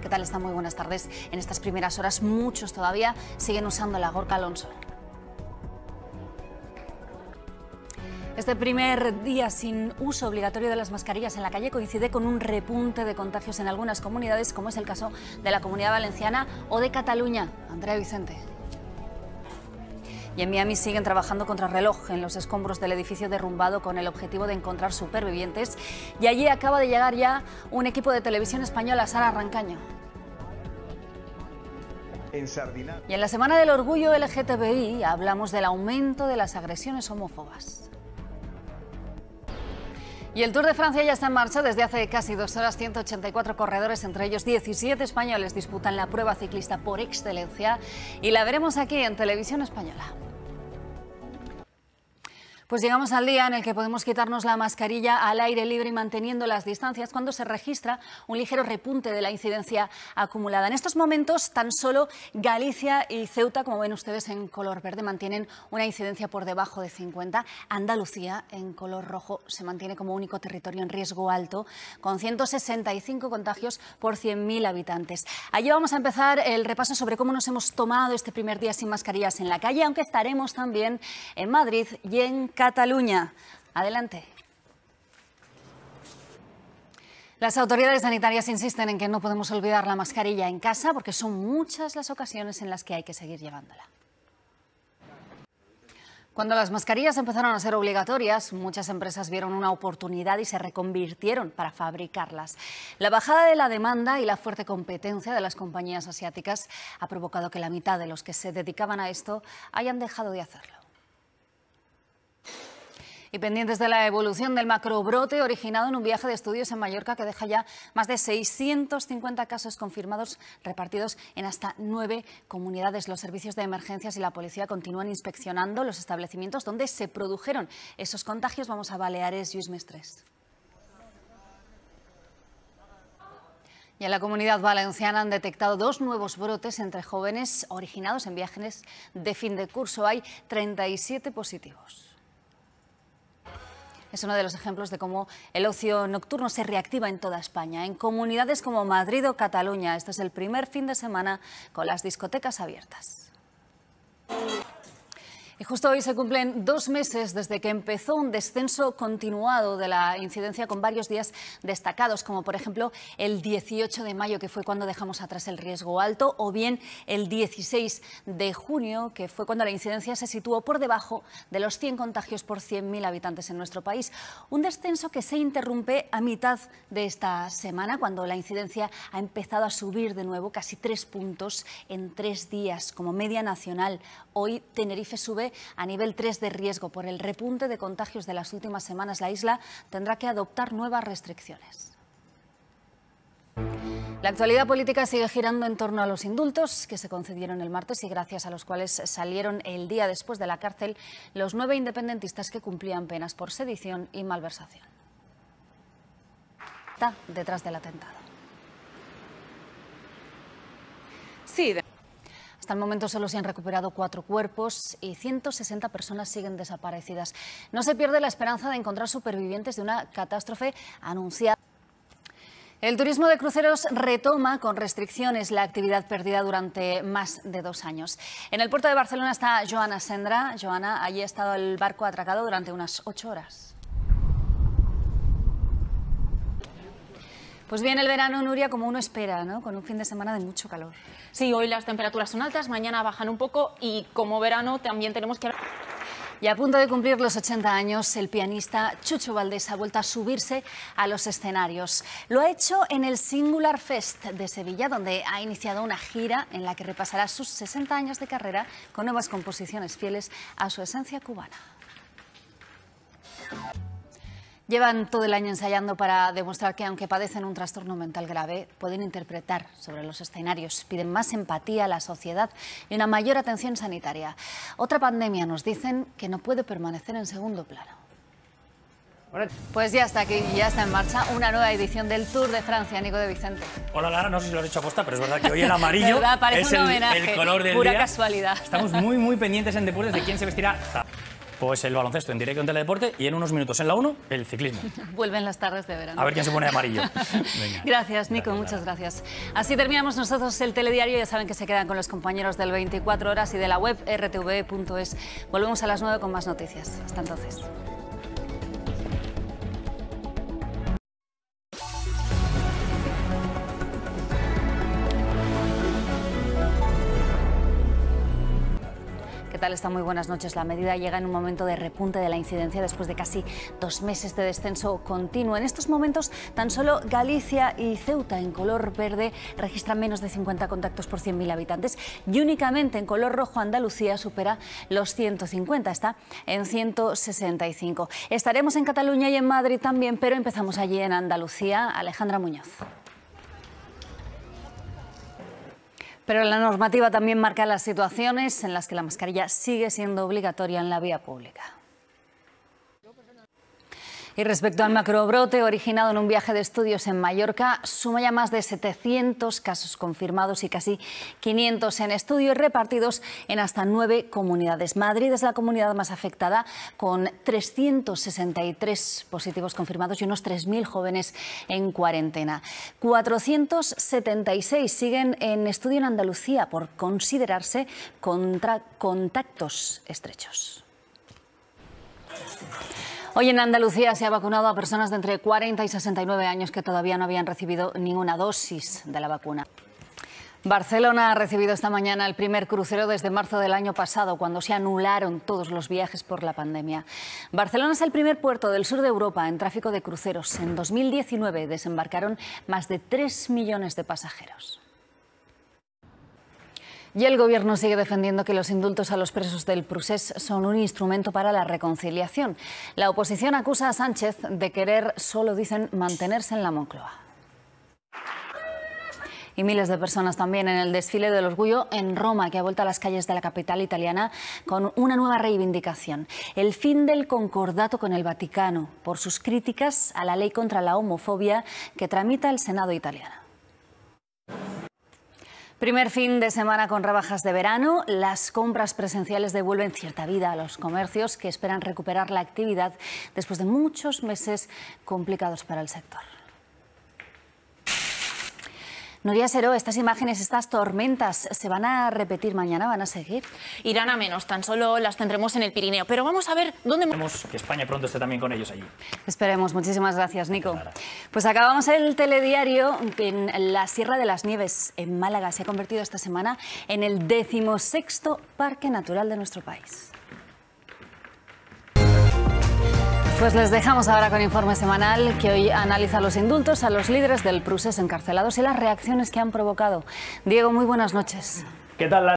¿Qué tal están? Muy buenas tardes. En estas primeras horas muchos todavía siguen usando la Gorka Alonso. Este primer día sin uso obligatorio de las mascarillas en la calle coincide con un repunte de contagios en algunas comunidades, como es el caso de la Comunidad Valenciana o de Cataluña. Andrea Vicente. Y en Miami siguen trabajando contra reloj en los escombros del edificio derrumbado con el objetivo de encontrar supervivientes. Y allí acaba de llegar ya un equipo de televisión española, Sara Rancaño. Y en la Semana del Orgullo LGTBI hablamos del aumento de las agresiones homófobas. Y el Tour de Francia ya está en marcha desde hace casi dos horas. 184 corredores, entre ellos 17 españoles, disputan la prueba ciclista por excelencia y la veremos aquí en Televisión Española. Pues llegamos al día en el que podemos quitarnos la mascarilla al aire libre y manteniendo las distancias cuando se registra un ligero repunte de la incidencia acumulada. En estos momentos, tan solo Galicia y Ceuta, como ven ustedes en color verde, mantienen una incidencia por debajo de 50. Andalucía, en color rojo, se mantiene como único territorio en riesgo alto, con 165 contagios por 100.000 habitantes. Allí vamos a empezar el repaso sobre cómo nos hemos tomado este primer día sin mascarillas en la calle, aunque estaremos también en Madrid y en Cataluña. Adelante. Las autoridades sanitarias insisten en que no podemos olvidar la mascarilla en casa porque son muchas las ocasiones en las que hay que seguir llevándola. Cuando las mascarillas empezaron a ser obligatorias, muchas empresas vieron una oportunidad y se reconvirtieron para fabricarlas. La bajada de la demanda y la fuerte competencia de las compañías asiáticas ha provocado que la mitad de los que se dedicaban a esto hayan dejado de hacerlo y pendientes de la evolución del macrobrote originado en un viaje de estudios en Mallorca que deja ya más de 650 casos confirmados repartidos en hasta nueve comunidades. Los servicios de emergencias y la policía continúan inspeccionando los establecimientos donde se produjeron esos contagios. Vamos a Baleares, Luis Mestres. Y en la comunidad valenciana han detectado dos nuevos brotes entre jóvenes originados en viajes de fin de curso. Hay 37 positivos es uno de los ejemplos de cómo el ocio nocturno se reactiva en toda España, en comunidades como Madrid o Cataluña. Este es el primer fin de semana con las discotecas abiertas. Y justo hoy se cumplen dos meses desde que empezó un descenso continuado de la incidencia con varios días destacados, como por ejemplo el 18 de mayo, que fue cuando dejamos atrás el riesgo alto, o bien el 16 de junio, que fue cuando la incidencia se situó por debajo de los 100 contagios por 100.000 habitantes en nuestro país. Un descenso que se interrumpe a mitad de esta semana, cuando la incidencia ha empezado a subir de nuevo casi tres puntos en tres días, como media nacional. Hoy Tenerife sube a nivel 3 de riesgo. Por el repunte de contagios de las últimas semanas, la isla tendrá que adoptar nuevas restricciones. La actualidad política sigue girando en torno a los indultos que se concedieron el martes y gracias a los cuales salieron el día después de la cárcel los nueve independentistas que cumplían penas por sedición y malversación. Está detrás del atentado. Sí, hasta el momento solo se han recuperado cuatro cuerpos y 160 personas siguen desaparecidas. No se pierde la esperanza de encontrar supervivientes de una catástrofe anunciada. El turismo de cruceros retoma con restricciones la actividad perdida durante más de dos años. En el puerto de Barcelona está Joana Sendra. Joana, allí ha estado el barco atracado durante unas ocho horas. Pues bien, el verano, Nuria, como uno espera, ¿no? Con un fin de semana de mucho calor. Sí, hoy las temperaturas son altas, mañana bajan un poco y como verano también tenemos que... Y a punto de cumplir los 80 años, el pianista Chucho Valdés ha vuelto a subirse a los escenarios. Lo ha hecho en el Singular Fest de Sevilla, donde ha iniciado una gira en la que repasará sus 60 años de carrera con nuevas composiciones fieles a su esencia cubana. Llevan todo el año ensayando para demostrar que aunque padecen un trastorno mental grave, pueden interpretar sobre los escenarios, piden más empatía a la sociedad y una mayor atención sanitaria. Otra pandemia nos dicen que no puede permanecer en segundo plano. Pues ya está aquí, ya está en marcha una nueva edición del Tour de Francia, Nico de Vicente. Hola Lara, no sé si lo has hecho posta, pero es verdad que hoy el amarillo es el, color del Pura casualidad. Estamos muy muy pendientes en deportes de quién se vestirá. Pues el baloncesto en directo en Teledeporte y en unos minutos en la 1, el ciclismo. Vuelven las tardes de verano. A ver quién se pone amarillo. Gracias, Nico, muchas gracias. Así terminamos nosotros el telediario. Ya saben que se quedan con los compañeros del 24 horas y de la web rtv.es. Volvemos a las 9 con más noticias. Hasta entonces. tal está? Muy buenas noches. La medida llega en un momento de repunte de la incidencia después de casi dos meses de descenso continuo. En estos momentos, tan solo Galicia y Ceuta en color verde registran menos de 50 contactos por 100.000 habitantes y únicamente en color rojo Andalucía supera los 150, está en 165. Estaremos en Cataluña y en Madrid también, pero empezamos allí en Andalucía. Alejandra Muñoz. Pero la normativa también marca las situaciones en las que la mascarilla sigue siendo obligatoria en la vía pública. Y respecto al macrobrote originado en un viaje de estudios en Mallorca, suma ya más de 700 casos confirmados y casi 500 en estudio repartidos en hasta nueve comunidades. Madrid es la comunidad más afectada con 363 positivos confirmados y unos 3.000 jóvenes en cuarentena. 476 siguen en estudio en Andalucía por considerarse contra contactos estrechos. Hoy en Andalucía se ha vacunado a personas de entre 40 y 69 años que todavía no habían recibido ninguna dosis de la vacuna. Barcelona ha recibido esta mañana el primer crucero desde marzo del año pasado, cuando se anularon todos los viajes por la pandemia. Barcelona es el primer puerto del sur de Europa en tráfico de cruceros. En 2019 desembarcaron más de 3 millones de pasajeros. Y el Gobierno sigue defendiendo que los indultos a los presos del Prusés son un instrumento para la reconciliación. La oposición acusa a Sánchez de querer, solo dicen, mantenerse en la Moncloa. Y miles de personas también en el desfile del orgullo en Roma, que ha vuelto a las calles de la capital italiana con una nueva reivindicación. El fin del concordato con el Vaticano por sus críticas a la ley contra la homofobia que tramita el Senado italiano. Primer fin de semana con rebajas de verano. Las compras presenciales devuelven cierta vida a los comercios que esperan recuperar la actividad después de muchos meses complicados para el sector. Noria Seró, estas imágenes, estas tormentas, ¿se van a repetir mañana? ¿Van a seguir? Irán a menos, tan solo las tendremos en el Pirineo. Pero vamos a ver dónde... Esperemos que España pronto esté también con ellos allí. Esperemos. Muchísimas gracias, Nico. Pues acabamos el telediario en la Sierra de las Nieves, en Málaga. Se ha convertido esta semana en el decimosexto parque natural de nuestro país. Pues les dejamos ahora con informe semanal que hoy analiza los indultos a los líderes del Prusés encarcelados y las reacciones que han provocado. Diego, muy buenas noches. ¿Qué tal?